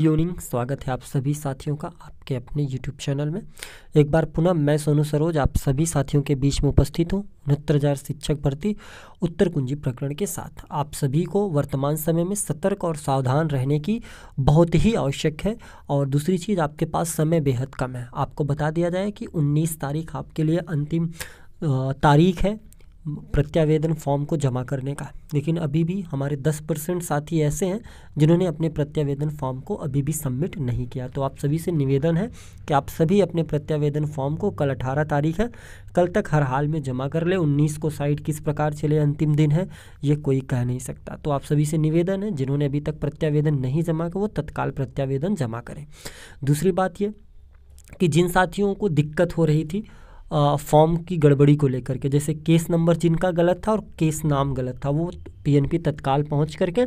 evening स्वागत है आप सभी साथियों का आपके अपने यूट्यूब चैनल में एक बार पुनः मैं सोनू सरोज आप सभी साथियों के बीच में उपस्थित हूँ उनहत्तर हज़ार शिक्षक भर्ती उत्तर कुंजी प्रकरण के साथ आप सभी को वर्तमान समय में सतर्क और सावधान रहने की बहुत ही आवश्यक है और दूसरी चीज़ आपके पास समय बेहद कम है आपको बता दिया जाए कि उन्नीस तारीख आपके लिए अंतिम तारीख है प्रत्यावेदन फॉर्म को जमा करने का लेकिन अभी भी हमारे 10 परसेंट साथी ऐसे हैं जिन्होंने अपने प्रत्यावेदन फॉर्म को अभी भी सबमिट नहीं किया तो आप सभी से निवेदन है कि आप सभी अपने प्रत्यावेदन फॉर्म को कल 18 तारीख है कल तक हर हाल में जमा कर ले 19 को साइट किस प्रकार चले अंतिम दिन है ये कोई कह नहीं सकता तो आप सभी से निवेदन है जिन्होंने अभी तक प्रत्यावेदन नहीं जमा कर वो तत्काल प्रत्यावेदन जमा करें दूसरी बात ये कि जिन साथियों को दिक्कत हो रही थी फॉर्म की गड़बड़ी को लेकर के जैसे केस नंबर जिनका गलत था और केस नाम गलत था वो पीएनपी तत्काल पहुंच करके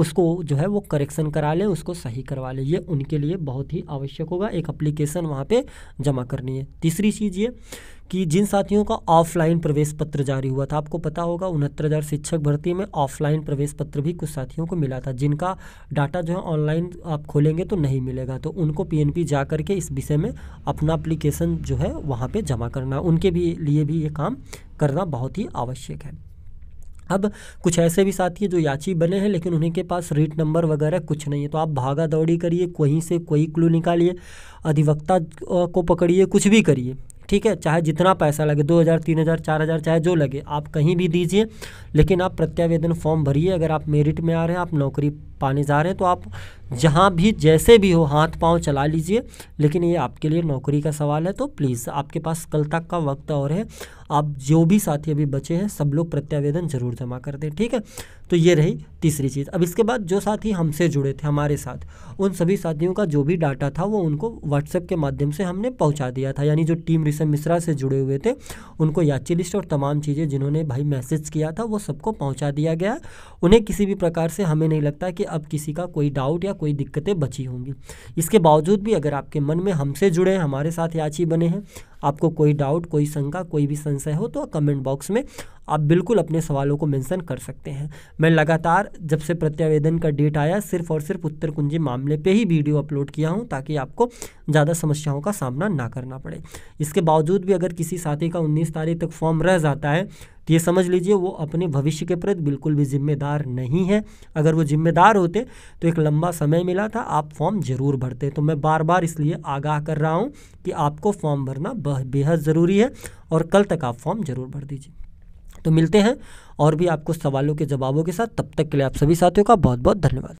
उसको जो है वो करेक्शन करा लें उसको सही करवा लें ये उनके लिए बहुत ही आवश्यक होगा एक अप्लीकेशन वहाँ पर जमा करनी है तीसरी चीज़ ये कि जिन साथियों का ऑफलाइन प्रवेश पत्र जारी हुआ था आपको पता होगा उनहत्तर हज़ार शिक्षक भर्ती में ऑफलाइन प्रवेश पत्र भी कुछ साथियों को मिला था जिनका डाटा जो है ऑनलाइन आप खोलेंगे तो नहीं मिलेगा तो उनको पीएनपी जा करके इस विषय में अपना अप्लीकेशन जो है वहाँ पर जमा करना उनके भी लिए भी ये काम करना बहुत ही आवश्यक है अब कुछ ऐसे भी साथी हैं जो याची बने हैं लेकिन उन्हीं के पास रीट नंबर वगैरह कुछ नहीं है तो आप भागा दौड़ी करिए कहीं से कोई क्लू निकालिए अधिवक्ता को पकड़िए कुछ भी करिए ठीक है चाहे जितना पैसा लगे दो हज़ार तीन हज़ार चार हज़ार चाहे जो लगे आप कहीं भी दीजिए लेकिन आप प्रत्यावेदन फॉर्म भरिए अगर आप मेरिट में आ रहे हैं आप नौकरी पाने जा रहे हैं तो आप जहाँ भी जैसे भी हो हाथ पांव चला लीजिए लेकिन ये आपके लिए नौकरी का सवाल है तो प्लीज़ आपके पास कल तक का वक्त और है आप जो भी साथी अभी बचे हैं सब लोग प्रत्यावेदन ज़रूर जमा कर दें ठीक है तो ये रही तीसरी चीज़ अब इसके बाद जो साथी हमसे जुड़े थे हमारे साथ उन सभी साथियों का जो भी डाटा था वो उनको व्हाट्सएप के माध्यम से हमने पहुँचा दिया था यानी जो टीम ऋषभ मिश्रा से जुड़े हुए थे उनको याची लिस्ट और तमाम चीज़ें जिन्होंने भाई मैसेज किया था वो सबको पहुँचा दिया गया उन्हें किसी भी प्रकार से हमें नहीं लगता कि अब किसी का कोई डाउट या कोई दिक्कतें बची होंगी इसके बावजूद भी अगर आपके मन में हमसे जुड़े हैं हमारे साथ याची बने हैं आपको कोई डाउट कोई शंका कोई भी संशय हो तो कमेंट बॉक्स में आप बिल्कुल अपने सवालों को मेंशन कर सकते हैं मैं लगातार जब से प्रत्यावेदन का डेट आया सिर्फ और सिर्फ उत्तर कुंजी मामले पे ही वीडियो अपलोड किया हूँ ताकि आपको ज़्यादा समस्याओं का सामना ना करना पड़े इसके बावजूद भी अगर किसी साथी का उन्नीस तारीख तक फॉर्म रह जाता है तो ये समझ लीजिए वो अपने भविष्य के प्रति बिल्कुल भी जिम्मेदार नहीं है अगर वो जिम्मेदार होते तो एक लंबा समय मिला था आप फॉर्म ज़रूर भरते तो मैं बार बार इसलिए आगाह कर रहा हूँ कि आपको फॉर्म भरना बेहद ज़रूरी है और कल तक आप फॉर्म ज़रूर भर दीजिए तो मिलते हैं और भी आपको सवालों के जवाबों के साथ तब तक के लिए आप सभी साथियों का बहुत बहुत धन्यवाद